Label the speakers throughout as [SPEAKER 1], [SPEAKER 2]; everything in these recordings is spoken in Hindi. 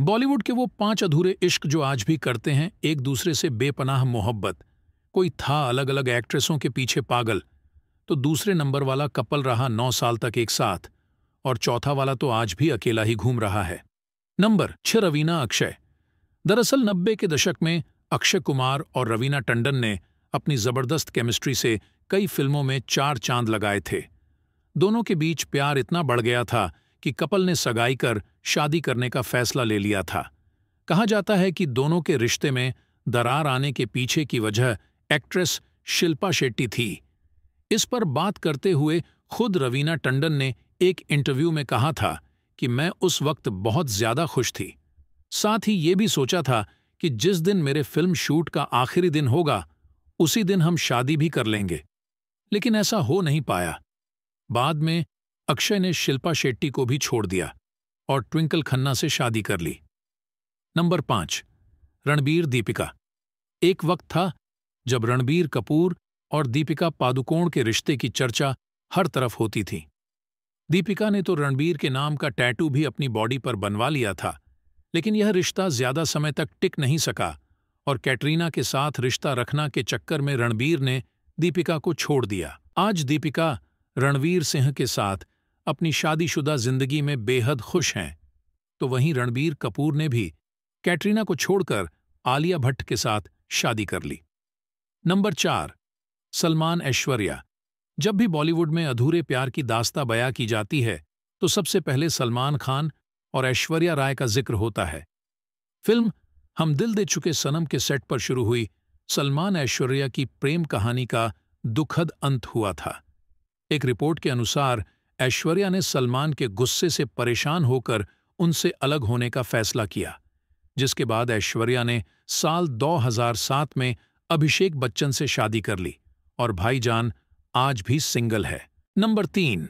[SPEAKER 1] बॉलीवुड के वो पांच अधूरे इश्क जो आज भी करते हैं एक दूसरे से बेपनाह मोहब्बत कोई था अलग अलग एक्ट्रेसों के पीछे पागल तो दूसरे नंबर वाला कपल रहा नौ साल तक एक साथ और चौथा वाला तो आज भी अकेला ही घूम रहा है नंबर छह रवीना अक्षय दरअसल नब्बे के दशक में अक्षय कुमार और रवीना टंडन ने अपनी जबरदस्त केमिस्ट्री से कई फिल्मों में चार चांद लगाए थे दोनों के बीच प्यार इतना बढ़ गया था कि कपल ने सगाई कर शादी करने का फैसला ले लिया था कहा जाता है कि दोनों के रिश्ते में दरार आने के पीछे की वजह एक्ट्रेस शिल्पा शेट्टी थी इस पर बात करते हुए खुद रवीना टंडन ने एक इंटरव्यू में कहा था कि मैं उस वक्त बहुत ज्यादा खुश थी साथ ही ये भी सोचा था कि जिस दिन मेरे फिल्म शूट का आखिरी दिन होगा उसी दिन हम शादी भी कर लेंगे लेकिन ऐसा हो नहीं पाया बाद में अक्षय ने शिल्पा शेट्टी को भी छोड़ दिया और ट्विंकल खन्ना से शादी कर ली नंबर पांच रणबीर दीपिका एक वक्त था जब रणबीर कपूर और दीपिका पादुकोण के रिश्ते की चर्चा हर तरफ होती थी दीपिका ने तो रणबीर के नाम का टैटू भी अपनी बॉडी पर बनवा लिया था लेकिन यह रिश्ता ज्यादा समय तक टिक नहीं सका और कैटरीना के साथ रिश्ता रखना के चक्कर में रणबीर ने दीपिका को छोड़ दिया आज दीपिका रणवीर सिंह के साथ अपनी शादीशुदा जिंदगी में बेहद खुश हैं तो वहीं रणबीर कपूर ने भी कैटरीना को छोड़कर आलिया भट्ट के साथ शादी कर ली नंबर चार सलमान ऐश्वर्या जब भी बॉलीवुड में अधूरे प्यार की दास्ता बया की जाती है तो सबसे पहले सलमान खान और ऐश्वर्या राय का जिक्र होता है फिल्म हम दिल दे चुके सनम के सेट पर शुरू हुई सलमान ऐश्वर्या की प्रेम कहानी का दुखद अंत हुआ था एक रिपोर्ट के अनुसार ऐश्वर्या ने सलमान के गुस्से से परेशान होकर उनसे अलग होने का फैसला किया जिसके बाद ऐश्वर्या ने साल 2007 में अभिषेक बच्चन से शादी कर ली और भाईजान आज भी सिंगल है नंबर तीन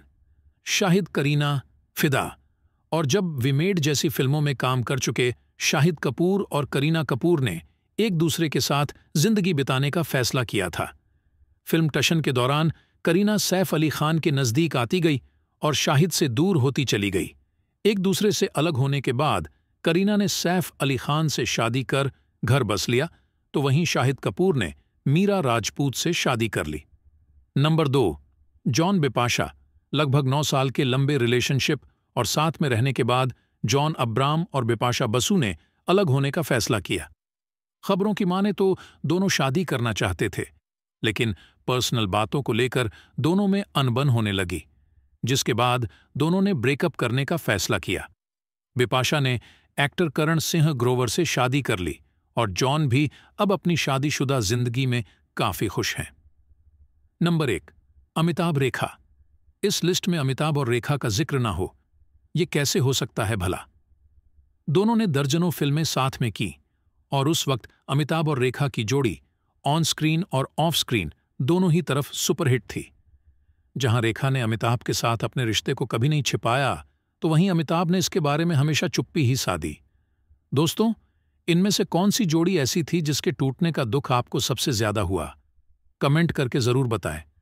[SPEAKER 1] शाहिद करीना फिदा और जब विमेड जैसी फिल्मों में काम कर चुके शाहिद कपूर और करीना कपूर ने एक दूसरे के साथ जिंदगी बिताने का फैसला किया था फिल्म टशन के दौरान करीना सैफ अली खान के नज़दीक आती गई और शाहिद से दूर होती चली गई एक दूसरे से अलग होने के बाद करीना ने सैफ अली खान से शादी कर घर बस लिया तो वहीं शाहिद कपूर ने मीरा राजपूत से शादी कर ली नंबर दो जॉन बिपाशा लगभग नौ साल के लंबे रिलेशनशिप और साथ में रहने के बाद जॉन अब्राम और बिपाशा बसु ने अलग होने का फैसला किया खबरों की माने तो दोनों शादी करना चाहते थे लेकिन पर्सनल बातों को लेकर दोनों में अनबन होने लगी जिसके बाद दोनों ने ब्रेकअप करने का फैसला किया बिपाशा ने एक्टर करण सिंह ग्रोवर से शादी कर ली और जॉन भी अब अपनी शादीशुदा जिंदगी में काफी खुश हैं नंबर एक अमिताभ रेखा इस लिस्ट में अमिताभ और रेखा का जिक्र ना हो ये कैसे हो सकता है भला दोनों ने दर्जनों फिल्में साथ में की और उस वक्त अमिताभ और रेखा की जोड़ी ऑन स्क्रीन और ऑफ स्क्रीन दोनों ही तरफ सुपरहिट थी जहां रेखा ने अमिताभ के साथ अपने रिश्ते को कभी नहीं छिपाया तो वहीं अमिताभ ने इसके बारे में हमेशा चुप्पी ही साधी दोस्तों इनमें से कौन सी जोड़ी ऐसी थी जिसके टूटने का दुख आपको सबसे ज्यादा हुआ कमेंट करके जरूर बताएं